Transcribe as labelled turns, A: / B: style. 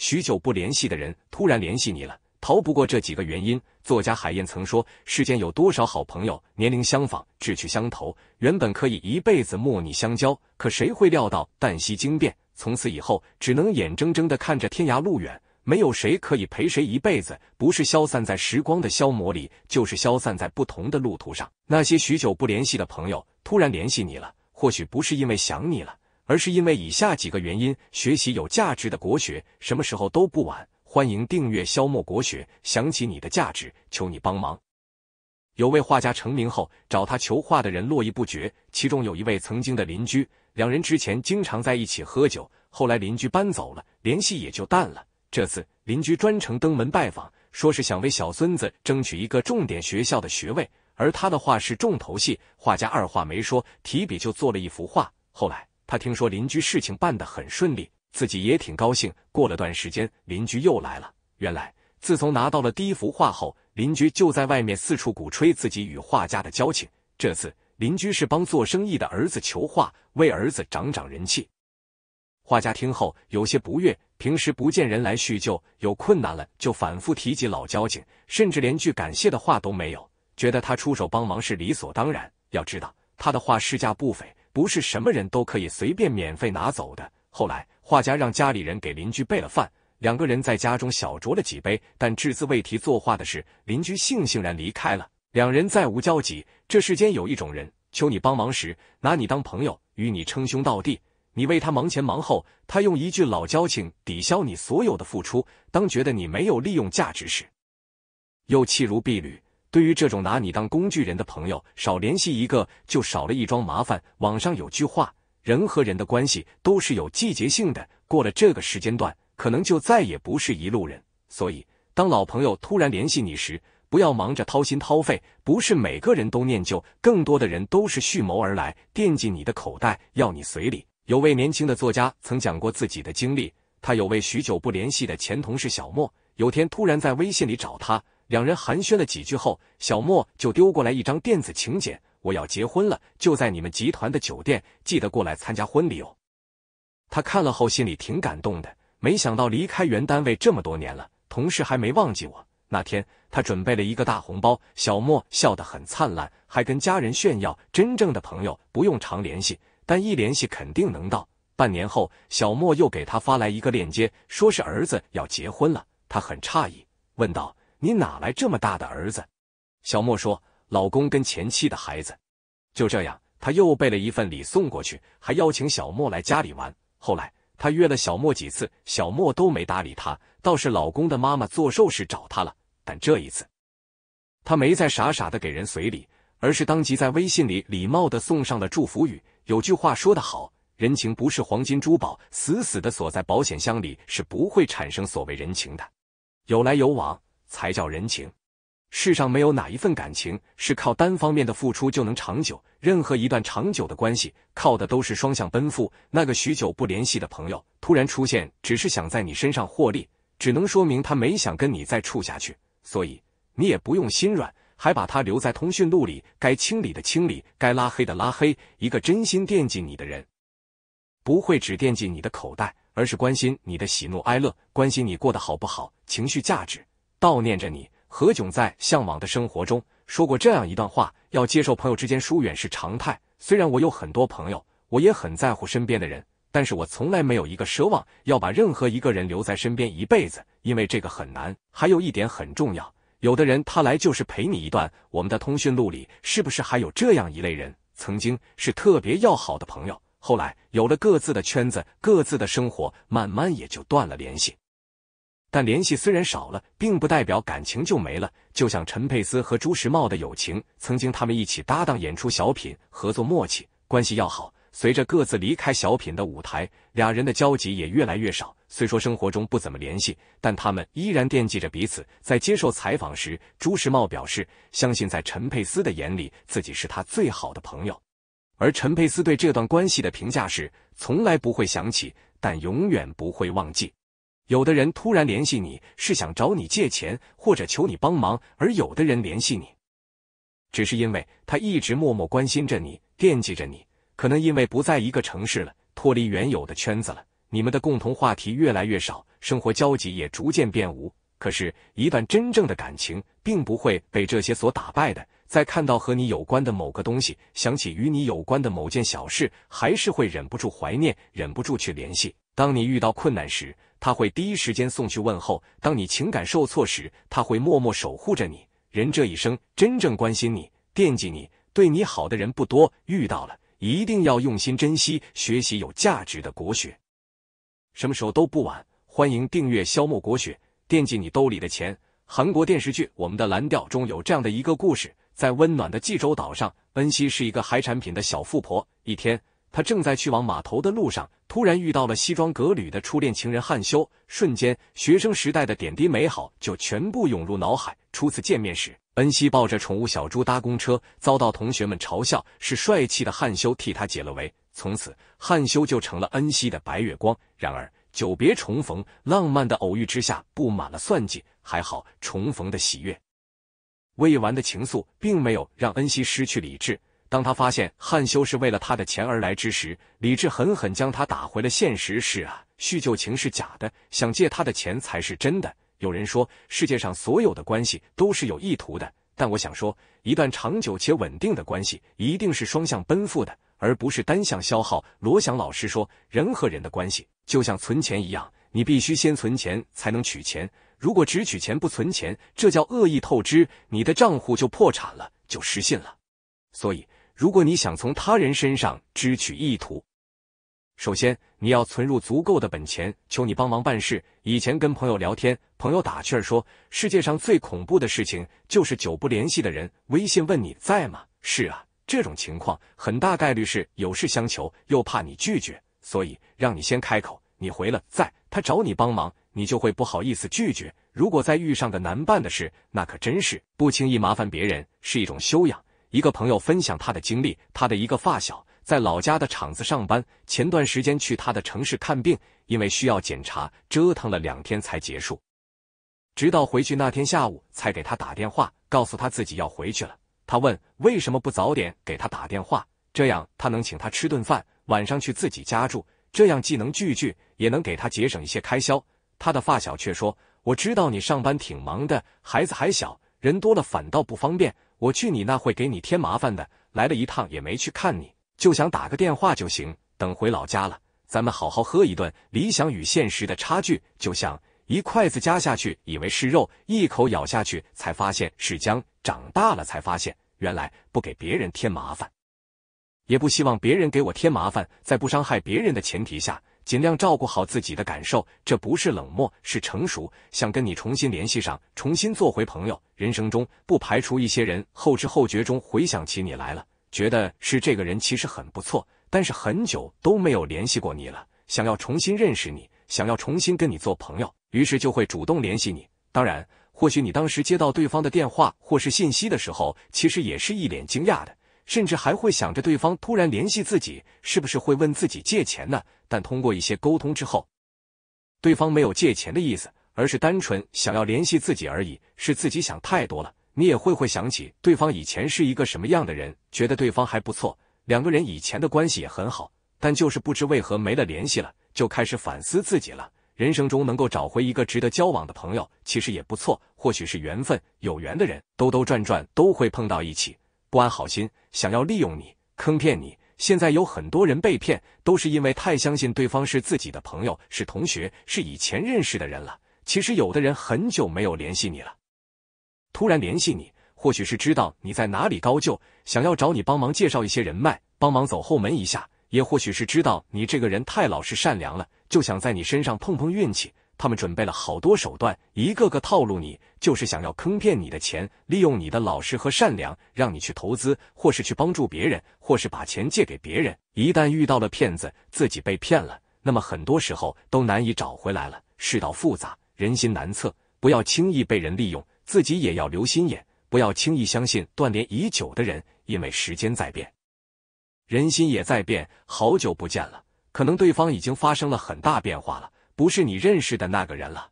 A: 许久不联系的人突然联系你了，逃不过这几个原因。作家海燕曾说，世间有多少好朋友，年龄相仿，志趣相投，原本可以一辈子莫逆相交，可谁会料到旦夕惊变，从此以后只能眼睁睁的看着天涯路远。没有谁可以陪谁一辈子，不是消散在时光的消磨里，就是消散在不同的路途上。那些许久不联系的朋友突然联系你了，或许不是因为想你了。而是因为以下几个原因，学习有价值的国学，什么时候都不晚。欢迎订阅《消磨国学》，想起你的价值，求你帮忙。有位画家成名后，找他求画的人络绎不绝。其中有一位曾经的邻居，两人之前经常在一起喝酒，后来邻居搬走了，联系也就淡了。这次邻居专程登门拜访，说是想为小孙子争取一个重点学校的学位，而他的画是重头戏。画家二话没说，提笔就做了一幅画。后来。他听说邻居事情办得很顺利，自己也挺高兴。过了段时间，邻居又来了。原来，自从拿到了第一幅画后，邻居就在外面四处鼓吹自己与画家的交情。这次邻居是帮做生意的儿子求画，为儿子长长人气。画家听后有些不悦，平时不见人来叙旧，有困难了就反复提及老交情，甚至连句感谢的话都没有，觉得他出手帮忙是理所当然。要知道，他的画市价不菲。不是什么人都可以随便免费拿走的。后来，画家让家里人给邻居备了饭，两个人在家中小酌了几杯，但只字未提作画的事。邻居悻悻然离开了，两人再无交集。这世间有一种人，求你帮忙时拿你当朋友，与你称兄道弟；你为他忙前忙后，他用一句老交情抵消你所有的付出。当觉得你没有利用价值时，又弃如敝履。对于这种拿你当工具人的朋友，少联系一个就少了一桩麻烦。网上有句话，人和人的关系都是有季节性的，过了这个时间段，可能就再也不是一路人。所以，当老朋友突然联系你时，不要忙着掏心掏肺，不是每个人都念旧，更多的人都是蓄谋而来，惦记你的口袋，要你随礼。有位年轻的作家曾讲过自己的经历，他有位许久不联系的前同事小莫，有天突然在微信里找他。两人寒暄了几句后，小莫就丢过来一张电子请柬：“我要结婚了，就在你们集团的酒店，记得过来参加婚礼哦。”他看了后心里挺感动的，没想到离开原单位这么多年了，同事还没忘记我。那天他准备了一个大红包，小莫笑得很灿烂，还跟家人炫耀：“真正的朋友不用常联系，但一联系肯定能到。”半年后，小莫又给他发来一个链接，说是儿子要结婚了，他很诧异，问道。你哪来这么大的儿子？小莫说：“老公跟前妻的孩子。”就这样，他又备了一份礼送过去，还邀请小莫来家里玩。后来，他约了小莫几次，小莫都没搭理他。倒是老公的妈妈做寿时找他了，但这一次，他没再傻傻的给人随礼，而是当即在微信里礼貌的送上了祝福语。有句话说得好：“人情不是黄金珠宝，死死的锁在保险箱里是不会产生所谓人情的。”有来有往。才叫人情。世上没有哪一份感情是靠单方面的付出就能长久。任何一段长久的关系，靠的都是双向奔赴。那个许久不联系的朋友突然出现，只是想在你身上获利，只能说明他没想跟你再处下去。所以你也不用心软，还把他留在通讯录里，该清理的清理，该拉黑的拉黑。一个真心惦记你的人，不会只惦记你的口袋，而是关心你的喜怒哀乐，关心你过得好不好，情绪价值。悼念着你，何炅在《向往的生活》中说过这样一段话：要接受朋友之间疏远是常态。虽然我有很多朋友，我也很在乎身边的人，但是我从来没有一个奢望要把任何一个人留在身边一辈子，因为这个很难。还有一点很重要，有的人他来就是陪你一段。我们的通讯录里是不是还有这样一类人？曾经是特别要好的朋友，后来有了各自的圈子、各自的生活，慢慢也就断了联系。但联系虽然少了，并不代表感情就没了。就像陈佩斯和朱时茂的友情，曾经他们一起搭档演出小品，合作默契，关系要好。随着各自离开小品的舞台，俩人的交集也越来越少。虽说生活中不怎么联系，但他们依然惦记着彼此。在接受采访时，朱时茂表示，相信在陈佩斯的眼里，自己是他最好的朋友。而陈佩斯对这段关系的评价是：从来不会想起，但永远不会忘记。有的人突然联系你，是想找你借钱或者求你帮忙；而有的人联系你，只是因为他一直默默关心着你，惦记着你。可能因为不在一个城市了，脱离原有的圈子了，你们的共同话题越来越少，生活交集也逐渐变无。可是，一段真正的感情，并不会被这些所打败的。在看到和你有关的某个东西，想起与你有关的某件小事，还是会忍不住怀念，忍不住去联系。当你遇到困难时，他会第一时间送去问候。当你情感受挫时，他会默默守护着你。人这一生，真正关心你、惦记你、对你好的人不多，遇到了一定要用心珍惜。学习有价值的国学，什么时候都不晚。欢迎订阅《消磨国学》。惦记你兜里的钱。韩国电视剧《我们的蓝调》中有这样的一个故事，在温暖的济州岛上，恩熙是一个海产品的小富婆。一天。他正在去往码头的路上，突然遇到了西装革履的初恋情人汉修。瞬间，学生时代的点滴美好就全部涌入脑海。初次见面时，恩熙抱着宠物小猪搭公车，遭到同学们嘲笑，是帅气的汉修替他解了围。从此，汉修就成了恩熙的白月光。然而，久别重逢，浪漫的偶遇之下布满了算计。还好，重逢的喜悦、未完的情愫，并没有让恩熙失去理智。当他发现汉修是为了他的钱而来之时，李治狠狠将他打回了现实。是啊，叙旧情是假的，想借他的钱才是真的。有人说，世界上所有的关系都是有意图的，但我想说，一段长久且稳定的关系一定是双向奔赴的，而不是单向消耗。罗翔老师说，人和人的关系就像存钱一样，你必须先存钱才能取钱。如果只取钱不存钱，这叫恶意透支，你的账户就破产了，就失信了。所以。如果你想从他人身上支取意图，首先你要存入足够的本钱。求你帮忙办事，以前跟朋友聊天，朋友打趣说，世界上最恐怖的事情就是久不联系的人微信问你在吗？是啊，这种情况很大概率是有事相求，又怕你拒绝，所以让你先开口。你回了在，他找你帮忙，你就会不好意思拒绝。如果再遇上个难办的事，那可真是不轻易麻烦别人是一种修养。一个朋友分享他的经历，他的一个发小在老家的厂子上班，前段时间去他的城市看病，因为需要检查，折腾了两天才结束。直到回去那天下午，才给他打电话，告诉他自己要回去了。他问为什么不早点给他打电话，这样他能请他吃顿饭，晚上去自己家住，这样既能聚聚，也能给他节省一些开销。他的发小却说：“我知道你上班挺忙的，孩子还小。”人多了反倒不方便，我去你那会给你添麻烦的。来了一趟也没去看你，就想打个电话就行。等回老家了，咱们好好喝一顿。理想与现实的差距，就像一筷子夹下去以为是肉，一口咬下去才发现是姜。长大了才发现，原来不给别人添麻烦，也不希望别人给我添麻烦，在不伤害别人的前提下。尽量照顾好自己的感受，这不是冷漠，是成熟。想跟你重新联系上，重新做回朋友。人生中不排除一些人后知后觉中回想起你来了，觉得是这个人其实很不错，但是很久都没有联系过你了，想要重新认识你，想要重新跟你做朋友，于是就会主动联系你。当然，或许你当时接到对方的电话或是信息的时候，其实也是一脸惊讶的。甚至还会想着对方突然联系自己，是不是会问自己借钱呢？但通过一些沟通之后，对方没有借钱的意思，而是单纯想要联系自己而已。是自己想太多了。你也会会想起对方以前是一个什么样的人，觉得对方还不错，两个人以前的关系也很好，但就是不知为何没了联系了，就开始反思自己了。人生中能够找回一个值得交往的朋友，其实也不错，或许是缘分，有缘的人兜兜转转都会碰到一起。不安好心，想要利用你，坑骗你。现在有很多人被骗，都是因为太相信对方是自己的朋友，是同学，是以前认识的人了。其实有的人很久没有联系你了，突然联系你，或许是知道你在哪里高就，想要找你帮忙介绍一些人脉，帮忙走后门一下；也或许是知道你这个人太老实善良了，就想在你身上碰碰运气。他们准备了好多手段，一个个套路你，就是想要坑骗你的钱，利用你的老实和善良，让你去投资，或是去帮助别人，或是把钱借给别人。一旦遇到了骗子，自己被骗了，那么很多时候都难以找回来了。世道复杂，人心难测，不要轻易被人利用，自己也要留心眼，不要轻易相信断联已久的人，因为时间在变，人心也在变。好久不见了，可能对方已经发生了很大变化了。不是你认识的那个人了。